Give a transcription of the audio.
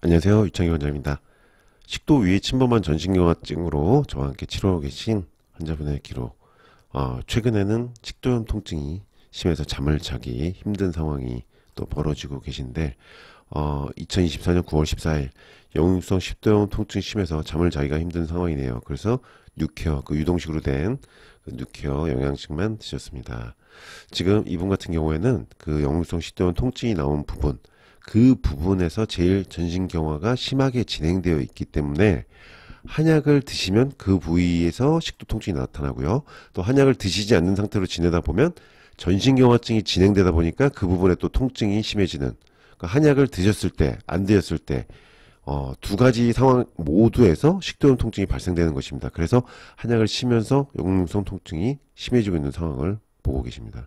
안녕하세요. 유창희 원장입니다. 식도 위에 침범한 전신경화증으로 저와 함께 치료하고 계신 환자분의 기록. 어, 최근에는 식도염 통증이 심해서 잠을 자기 힘든 상황이 또 벌어지고 계신데 어, 2024년 9월 14일 영육성 식도염 통증 이 심해서 잠을 자기가 힘든 상황이네요. 그래서 뉴케어 그 유동식으로 된 그 뉴케어 영양식만 드셨습니다. 지금 이분 같은 경우에는 그 영육성 식도염 통증이 나온 부분 그 부분에서 제일 전신경화가 심하게 진행되어 있기 때문에 한약을 드시면 그 부위에서 식도 통증이 나타나고요. 또 한약을 드시지 않는 상태로 지내다 보면 전신경화증이 진행되다 보니까 그 부분에 또 통증이 심해지는 그러니까 한약을 드셨을 때 안 드셨을 때 어, 두 가지 상황 모두에서 식도염 통증이 발생되는 것입니다. 그래서 한약을 쉬면서 용류성 통증이 심해지고 있는 상황을 보고 계십니다.